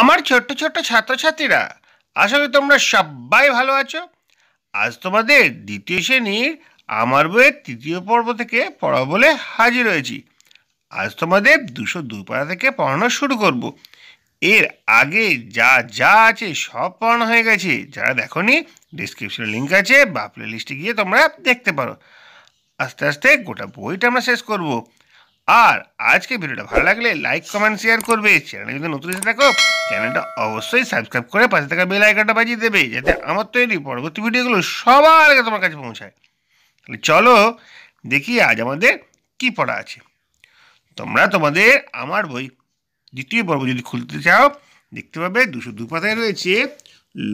আমার ছোট্ট ছোট্ট ছাত্রছাত্রীরা আশা করি তোমরা সবাই ভালো আছো আজ তোমাদের দ্বিতীয় শ্রেণীর আমার বইয়ের তৃতীয় পর্ব থেকে পড়া বলে হাজির হয়েছি আজ তোমাদের দুশো দুই পাড়া থেকে পড়ানো শুরু করব। এর আগে যা যা আছে সব পড়ানো হয়ে গেছে যারা নি ডিসক্রিপশনে লিঙ্ক আছে বা প্লে লিস্টে গিয়ে তোমরা দেখতে পারো আস্তে আস্তে গোটা বইটা আমরা শেষ করবো আর আজকে ভিডিওটা ভালো লাগলে লাইক কমেন্ট শেয়ার করবে চ্যানেলে যদি নতুন এসে থাকো চ্যানেলটা অবশ্যই সাবস্ক্রাইব করে পাশে থাকা বেল আইকনটা বাজিয়ে দেবে যাতে আমার তৈরি পরবর্তী ভিডিওগুলো সবার আগে তোমার কাছে পৌঁছায় তাহলে চলো দেখি আজ আমাদের কি পড়া আছে তোমরা তোমাদের আমার বই দ্বিতীয় পর্ব যদি খুলতে চাও দেখতে পাবে দুশো দু পাতায় রয়েছে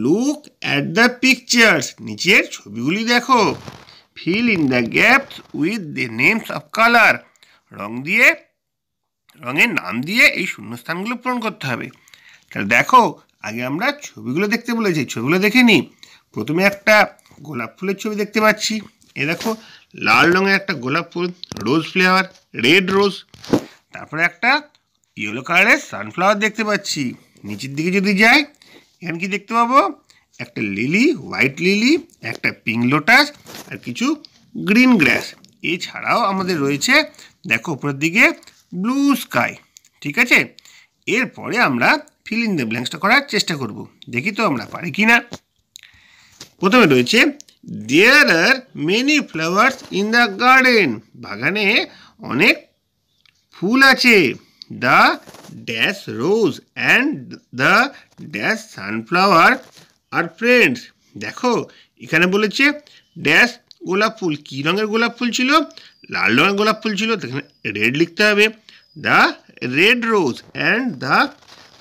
লুক অ্যাট দ্য পিকচার্স নিচের ছবিগুলি দেখো fill in the gaps with the names of colour রং দিয়ে রঙের নাম দিয়ে এই শূন্যস্থানগুলো পূরণ করতে হবে তাহলে দেখো আগে আমরা ছবিগুলো দেখতে বলেছি ছবিগুলো দেখে নিই প্রথমে একটা গোলাপ ফুলের ছবি দেখতে পাচ্ছি এ দেখো লাল রঙের একটা গোলাপ ফুল রোজ ফ্লেওয়ার রেড রোজ তারপরে একটা ইয়েলো কালারের সানফ্লাওয়ার দেখতে পাচ্ছি নিচের দিকে যদি যাই এখানে কি দেখতে পাবো একটা লিলি হোয়াইট লিলি একটা পিঙ্ক লোটাস আর কিছু গ্রিন গ্রাস এছাড়াও আমাদের রয়েছে দেখো উপরের দিকে ব্লু স্কাই ঠিক আছে এরপরে আমরা ফিল ইন দ্য ব্ল্যাঙ্কসটা করার চেষ্টা করব দেখি তো আমরা পারি কি না প্রথমে রয়েছে there are many flowers in the garden বাগানে অনেক ফুল আছে the dash rose and the dash sunflower আর ফ্রেন্ডস দেখো এখানে বলেছে ড্যাশ গোলাপ ফুল কী রঙের গোলাপ ফুল ছিল লাল রঙের গোলাপ ফুল ছিল সেখানে রেড লিখতে হবে the red rose and the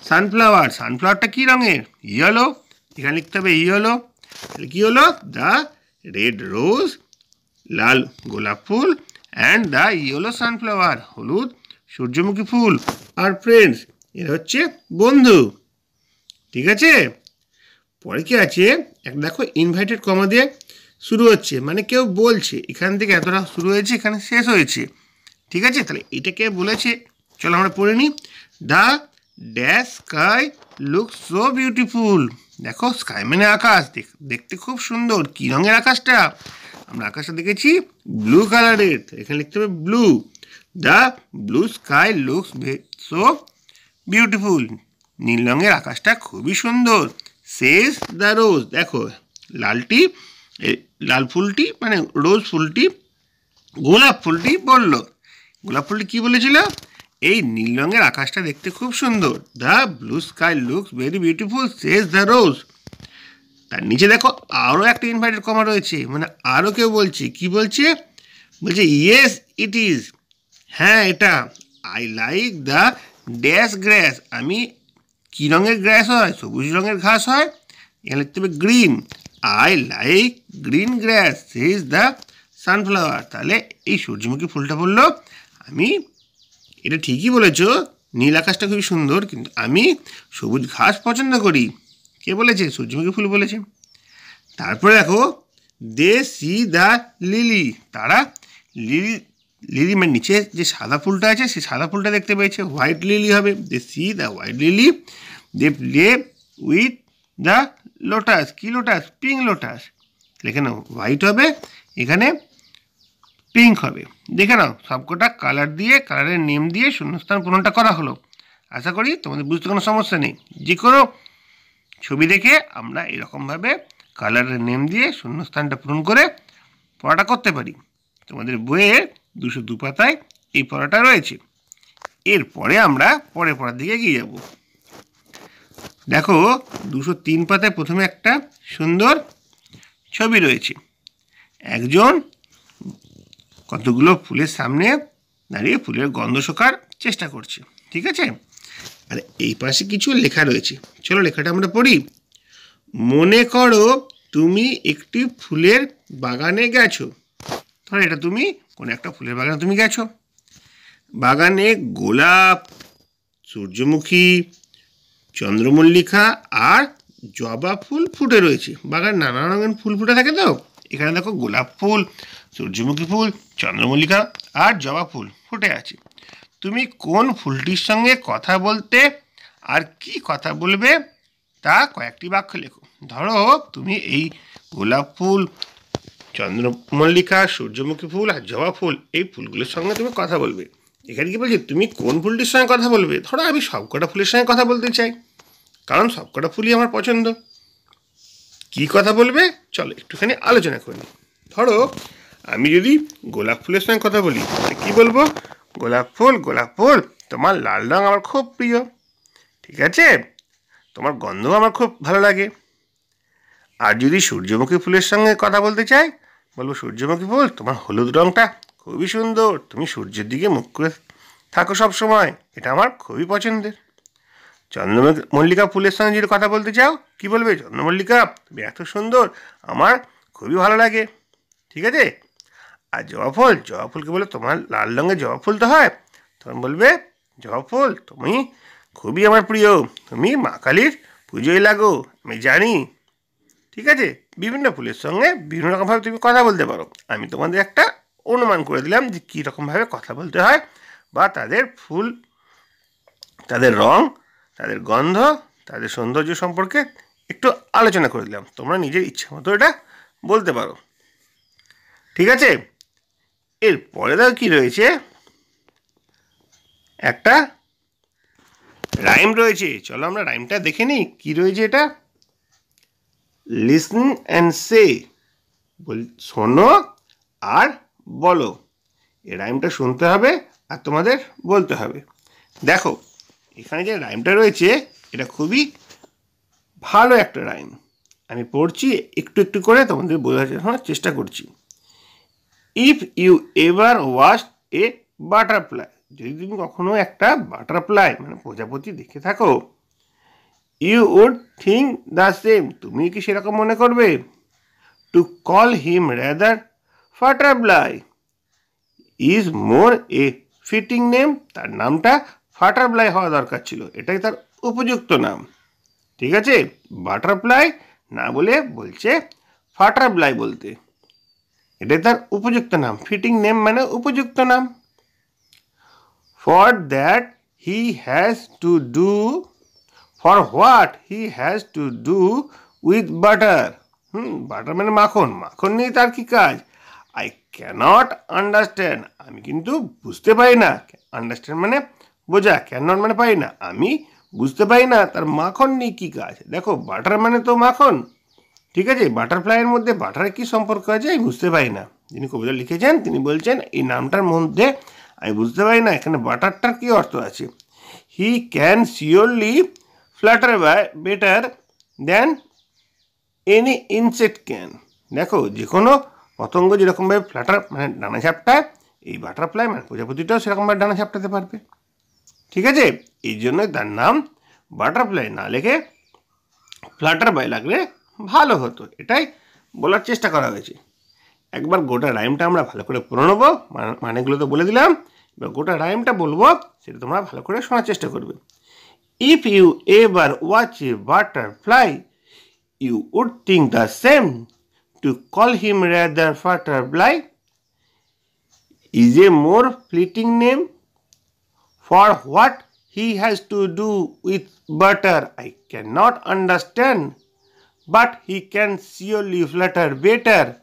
sunflower সানফ্লাওয়ারটা কী রঙের ইয়েলো এখানে লিখতে হবে ইয়েলো তাহলে কী হলো দ্য রেড রোজ লাল গোলাপ ফুল অ্যান্ড দ্য ইয়েলো সানফ্লাওয়ার হলুদ সূর্যমুখী ফুল আর ফ্রেন্ডস এরা হচ্ছে বন্ধু ঠিক আছে পরে কি আছে এক দেখো ইনভাইটেড কমা দিয়ে শুরু হচ্ছে মানে কেউ বলছে এখান থেকে এতটা শুরু হয়েছে এখানে শেষ হয়েছে ঠিক আছে তাহলে এটাকে বলেছে চলো আমরা পড়ে নিই the dash sky look so beautiful দেখো স্কাই মানে আকাশ দেখতে খুব সুন্দর কী রঙের আকাশটা আমরা আকাশটা দেখেছি ব্লু কালারের এখানে লিখতে হবে blue the blue sky looks so beautiful নীল রঙের আকাশটা খুবই সুন্দর শেষ দ্য রোজ দেখো লালটি লাল ফুলটি মানে রোজ ফুলটি গোলাপ ফুলটি বলল গোলাপ ফুলটি কী বলেছিল এই নীল রঙের আকাশটা দেখতে খুব সুন্দর the blue sky looks very beautiful says the rose তার নিচে দেখো আরও একটা ইনভাইটেড কমা রয়েছে মানে আরও কেউ বলছে কি বলছে বলছে ইয়েস ইট ইজ হ্যাঁ এটা I like the dash grass আমি কী রঙের গ্র্যাস হয় সবুজ রঙের ঘাস হয় এখানে লিখতে হবে green I like green grass is the sunflower তাহলে এই সূর্যমুখী ফুলটা বললো আমি এটা ঠিকই বলেছ নীল আকাশটা খুবই সুন্দর কিন্তু আমি সবুজ ঘাস পছন্দ করি কে বলেছে সূর্যমুখী ফুল বলেছে তারপরে দেখো দে সি দ্য লিলি তারা লিলি লিলি মানে নিচে যে সাদা ফুলটা আছে সেই সাদা ফুলটা দেখতে পেয়েছে হোয়াইট লিলি হবে they see the white lily they play with the lotus কি লোটাস পিঙ্ক লোটাস দেখে নাও হোয়াইট হবে এখানে পিঙ্ক হবে দেখে নাও সবকটা কালার দিয়ে কালারের নেম দিয়ে শূন্যস্থান পূরণটা করা হলো আশা করি তোমাদের বুঝতে কোনো সমস্যা নেই যে কোনো ছবি দেখে আমরা এরকমভাবে কালারের নেম দিয়ে শূন্যস্থানটা পূরণ করে পড়াটা করতে পারি তোমাদের বইয়ের দুশো দু পাতায় এই পড়াটা রয়েছে এরপরে আমরা পরে পড়ার দিকে এগিয়ে যাবো দেখো দুশো তিন পাতায় প্রথমে একটা সুন্দর ছবি রয়েছে একজন কতগুলো ফুলের সামনে দাঁড়িয়ে ফুলের গন্ধ শোকার চেষ্টা করছে ঠিক আছে আর এই পাশে কিছু লেখা রয়েছে চলো লেখাটা আমরা পড়ি মনে করো তুমি একটি ফুলের বাগানে গেছো ধরো এটা তুমি কোনো একটা ফুলের বাগানে তুমি গেছো বাগানে গোলাপ সূর্যমুখী চন্দ্রমল্লিকা আর জবা ফুল ফুটে রয়েছে বাগান নানা রঙের ফুল ফুটে থাকে তো এখানে দেখো গোলাপ ফুল সূর্যমুখী ফুল চন্দ্রমল্লিকা আর জবা ফুল ফুটে আছে তুমি কোন ফুলটির সঙ্গে কথা বলতে আর কি কথা বলবে তা কয়েকটি বাক্য লেখো ধরো তুমি এই গোলাপ ফুল চন্দ্রমল্লিকা সূর্যমুখী ফুল আর জবা ফুল এই ফুলগুলোর সঙ্গে তুমি কথা বলবে এখানে কি বলছি তুমি কোন ফুলটির সঙ্গে কথা বলবে ধরো আমি সবকটা ফুলের সঙ্গে কথা বলতে চাই কারণ সবকটা ফুলই আমার পছন্দ কি কথা বলবে চলো একটুখানি আলোচনা করি ধরো আমি যদি গোলাপ ফুলের সঙ্গে কথা বলি কি বলবো গোলাপ ফুল গোলাপ ফুল তোমার লাল রঙ আমার খুব প্রিয় ঠিক আছে তোমার গন্ধ আমার খুব ভালো লাগে আর যদি সূর্যমুখী ফুলের সঙ্গে কথা বলতে চাই বলবো সূর্যমুখী ফুল তোমার হলুদ রঙটা খুবই সুন্দর তুমি সূর্যের দিকে মুখ করে থাকো সব সময় এটা আমার খুবই পছন্দের চন্দ্রমল্লিকা ফুলের সঙ্গে যদি কথা বলতে চাও কি বলবে চন্দ্রমল্লিকা তুমি এত সুন্দর আমার খুবই ভালো লাগে ঠিক আছে আর জবা ফুল জবা ফুলকে বলে তোমার লাল রঙের জবা ফুল তো হয় তখন বলবে জবা ফুল তুমি খুবই আমার প্রিয় তুমি মা কালীর পুজোয় লাগো আমি জানি ঠিক আছে বিভিন্ন ফুলের সঙ্গে বিভিন্ন রকমভাবে তুমি কথা বলতে পারো আমি তোমাদের একটা অনুমান করে দিলাম যে কীরকমভাবে কথা বলতে হয় বা তাদের ফুল তাদের রং তাদের গন্ধ তাদের সৌন্দর্য সম্পর্কে একটু আলোচনা করে দিলাম তোমরা নিজের ইচ্ছা মতো এটা বলতে পারো ঠিক আছে এরপরে দাও কী রয়েছে একটা রাইম রয়েছে চলো আমরা রাইমটা দেখে নিই কী রয়েছে এটা লিসন অ্যান্ড সে বল শোনো আর বলো এ রাইমটা শুনতে হবে আর তোমাদের বলতে হবে দেখো এখানে যে রাইমটা রয়েছে এটা খুবই ভালো একটা রাইম আমি পড়ছি একটু একটু করে তোমাদের বোঝানোর চেষ্টা করছি if you ever watch a butterfly যদি তুমি কখনো একটা বাটারফ্লাই মানে প্রজাপতি দেখে থাকো you would think the same তুমি কি সেরকম মনে করবে to call him rather flutterby is more a fitting name তার নামটা ফাটারফ্লাই হওয়া দরকার ছিল এটাই তার উপযুক্ত নাম ঠিক আছে বাটারফ্লাই না বলে বলছে ফাটারফ্লাই বলতে এটাই তার উপযুক্ত নাম ফিটিং নেম মানে উপযুক্ত নাম for that he has to do for what he has to do with butter hmm butter মানে মাখন মাখন নিয়ে তার কি কাজ আই ক্যানট আন্ডারস্ট্যান্ড আমি কিন্তু বুঝতে পারি না আন্ডারস্ট্যান্ড মানে বোঝা ক্যানট মানে পাই না আমি বুঝতে পারি না তার মাখন নিয়ে কী কাজ দেখো বাটার মানে তো মাখন ঠিক আছে বাটারফ্লাইয়ের মধ্যে বাটারের কী সম্পর্ক আছে আমি বুঝতে পারি না যিনি কবিতা লিখেছেন তিনি বলছেন এই নামটার মধ্যে আমি বুঝতে পারি না এখানে বাটারটার কী অর্থ আছে he can surely flutter by better than any insect can দেখো যে কোনো পতঙ্গ যেরকমভাবে ফ্ল্যাটার মানে ডানা ঝাপটায় এই বাটারফ্লাই মানে প্রজাপতিটাও সেরকমভাবে ডানা ঝাপটাতে পারবে ঠিক আছে এই জন্য তার নাম বাটারফ্লাই না লেগে ফ্ল্যাটার বাই লাগলে ভালো হতো এটাই বলার চেষ্টা করা হয়েছে একবার গোটা রাইমটা আমরা ভালো করে পড়ে নেবো মানেগুলো তো বলে দিলাম এবার গোটা রাইমটা বলবো সেটা তোমরা ভালো করে শোনার চেষ্টা করবে if you ever watch a butterfly you would think the same to call him rather father Butterfly is a more fleeting name for what he has to do with butter I cannot understand but he can surely flutter better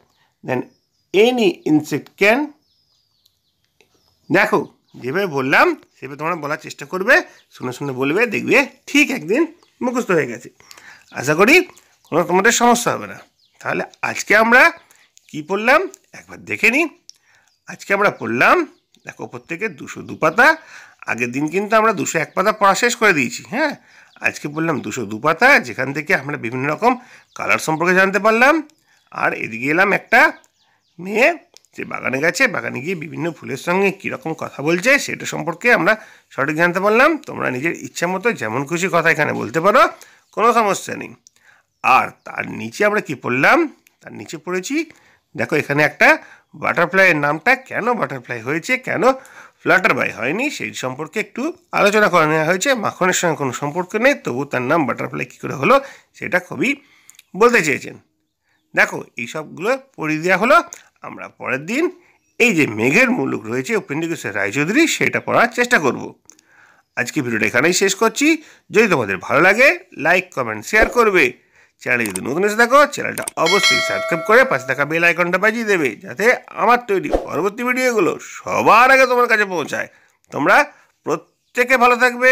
than any insect can দেখো যেভাবে বললাম সেভাবে তোমরা বলার চেষ্টা করবে শুনে শুনে বলবে দেখবে ঠিক একদিন মুখস্থ হয়ে গেছে আশা করি কোনো তোমাদের সমস্যা হবে না তাহলে আজকে আমরা কি পড়লাম একবার দেখে নিই আজকে আমরা পড়লাম দেখো ওপর থেকে দুশো দু পাতা আগের দিন কিন্তু আমরা দুশো এক পাতা পড়া শেষ করে দিয়েছি হ্যাঁ আজকে বললাম দুশো দু পাতা যেখান থেকে আমরা বিভিন্ন রকম কালার সম্পর্কে জানতে পারলাম আর এদিকে এলাম একটা মেয়ে যে বাগানে গেছে বাগানে গিয়ে বিভিন্ন ফুলের সঙ্গে কীরকম কথা বলছে সেটা সম্পর্কে আমরা সঠিক জানতে পারলাম তোমরা নিজের ইচ্ছা মতো যেমন খুশি কথা এখানে বলতে পারো কোনো সমস্যা নেই আর তার নিচে আমরা কি পড়লাম তার নিচে পড়েছি দেখো এখানে একটা বাটারফ্লাইয়ের নামটা কেন বাটারফ্লাই হয়েছে কেন ফ্ল্যাটার বাই হয়নি সেই সম্পর্কে একটু আলোচনা করে নেওয়া হয়েছে মাখনের সঙ্গে কোনো সম্পর্ক নেই তবু তার নাম বাটারফ্লাই কী করে হলো সেটা খুবই বলতে চেয়েছেন দেখো এই সবগুলো পড়িয়ে দেওয়া হলো আমরা পরের দিন এই যে মেঘের মুলুক রয়েছে উপেন্দ্রকিশোর রায়চৌধুরী সেটা পড়ার চেষ্টা করব আজকে ভিডিওটা এখানেই শেষ করছি যদি তোমাদের ভালো লাগে লাইক কমেন্ট শেয়ার করবে চ্যানেলে যদি নতুন এসে থাকো চ্যানেলটা অবশ্যই সাবস্ক্রাইব করে পাশে থাকা বেল আইকনটা বাজিয়ে দেবে যাতে আমার তৈরি পরবর্তী ভিডিওগুলো সবার আগে তোমার কাছে পৌঁছায় তোমরা প্রত্যেকে ভালো থাকবে